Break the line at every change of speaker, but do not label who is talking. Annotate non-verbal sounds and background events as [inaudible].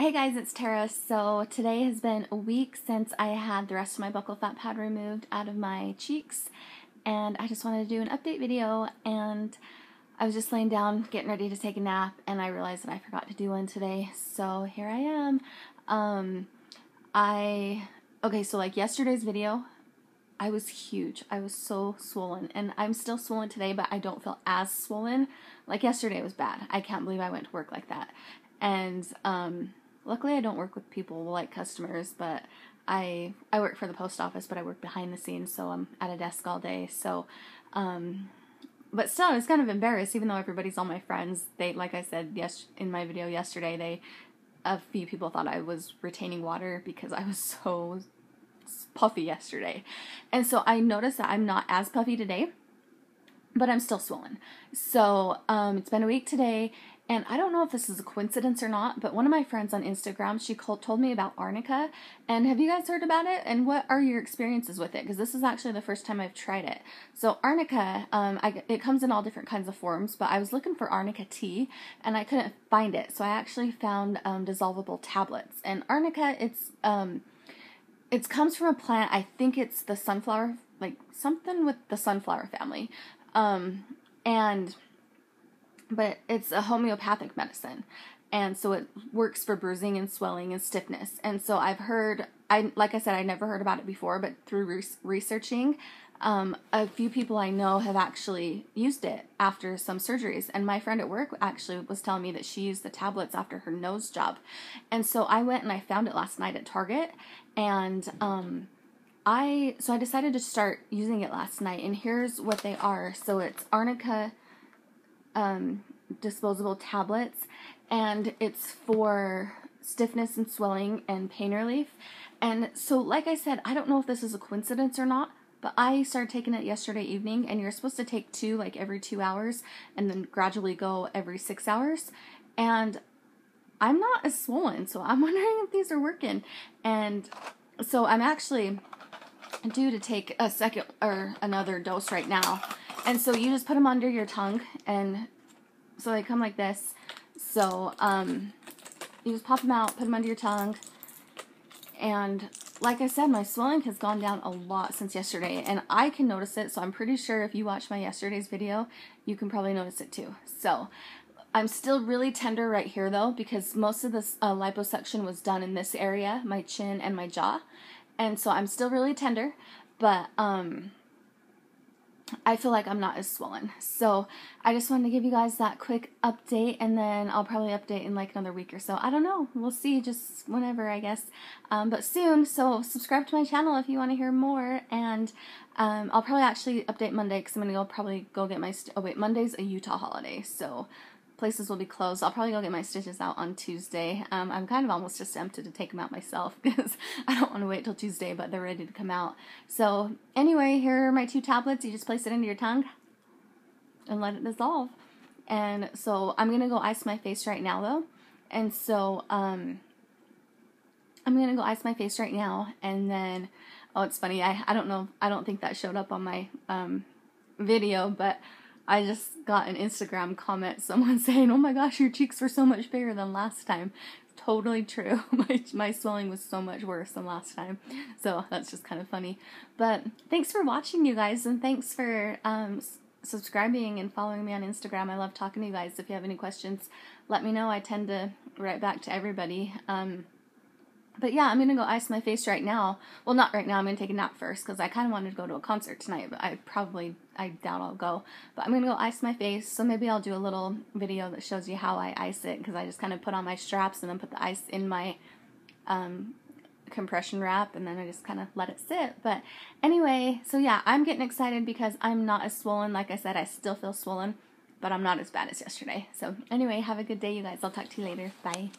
Hey guys, it's Tara. So today has been a week since I had the rest of my buccal fat pad removed out of my cheeks and I just wanted to do an update video and I was just laying down getting ready to take a nap and I realized that I forgot to do one today. So here I am. Um, I, okay, so like yesterday's video, I was huge. I was so swollen and I'm still swollen today, but I don't feel as swollen. Like yesterday was bad. I can't believe I went to work like that. And, um, luckily I don't work with people like customers, but I I work for the post office, but I work behind the scenes, so I'm at a desk all day. So, um, but still, I was kind of embarrassed, even though everybody's all my friends. They, like I said yes in my video yesterday, they a few people thought I was retaining water because I was [laughs] so puffy yesterday, and so I noticed that I'm not as puffy today but I'm still swollen. So um, it's been a week today, and I don't know if this is a coincidence or not, but one of my friends on Instagram, she called, told me about arnica. And have you guys heard about it? And what are your experiences with it? Because this is actually the first time I've tried it. So arnica, um, I, it comes in all different kinds of forms, but I was looking for arnica tea and I couldn't find it. So I actually found um, dissolvable tablets. And arnica, it's um, it comes from a plant. I think it's the sunflower, like something with the sunflower family, um, and but it's a homeopathic medicine. And so it works for bruising and swelling and stiffness. And so I've heard, I like I said, I never heard about it before, but through re- researching, um, a few people I know have actually used it after some surgeries. And my friend at work actually was telling me that she used the tablets after her nose job. And so I went and I found it last night at Target, and um, I so I decided to start using it last night. And here's what they are. So it's arnica um, disposable tablets, and it's for stiffness and swelling and pain relief. And so, like I said, I don't know if this is a coincidence or not, but I started taking it yesterday evening, and you're supposed to take two like every two hours and then gradually go every six hours. And I'm not as swollen, so I'm [laughs] wondering if these are working. And so I'm actually due to take a second or another dose right now. And so you just put them under your tongue, and so they come like this. So um, you just pop them out, put them under your tongue, and like I said, my swelling has gone down a lot since yesterday, and I can notice it. So I'm pretty sure if you watch my yesterday's video, you can probably notice it too. So I'm still really tender right here though, because most of this uh, liposuction was done in this area, my chin and my jaw, and so I'm still really tender. But um, I feel like I'm not as swollen. So I just wanted to give you guys that quick update and then I'll probably update in like another week or so. I don't know. We'll see just whenever, I guess. Um, but soon. So subscribe to my channel if you want to hear more. And um, I'll probably actually update Monday because I'm going to go probably go get my. oh, wait. Monday's a Utah holiday. So places will be closed. I'll probably go get my stitches out on Tuesday. Um, I'm kind of almost just tempted to take them out myself because [laughs] I don't want to wait till Tuesday, but they're ready to come out. So anyway, here are my two tablets. You just place it into your tongue and let it dissolve. And so I'm going to go ice my face right now though. And so, um, I'm gonna go ice my face right now and then oh it's funny I, I don't know I don't think that showed up on my um, video but I just got an Instagram comment, someone [laughs] saying, "Oh my gosh, your cheeks were so much bigger than last time." Totally true. [laughs] my my swelling was so much worse than last time, so that's just kind of funny. But thanks for watching, you guys, and thanks for um, subscribing and following me on Instagram. I love talking to you guys. If you have any questions, let me know. I tend to write back to everybody. Um, but yeah, I'm gonna go ice my face right now. Well, not right now. I'm gonna take a nap first because I kind of wanted to go to a concert tonight, but I probably I doubt I'll go. But I'm gonna go ice my face. So maybe I'll do a little video that shows you how I ice it because I just kind of put on my straps and then put the ice in my um, compression wrap and then I just kind of let it sit. But anyway, so yeah, I'm getting excited because I'm not as swollen. Like I said, I still feel swollen, but I'm not as bad as yesterday. So anyway, have a good day, you guys. I'll talk to you later. Bye.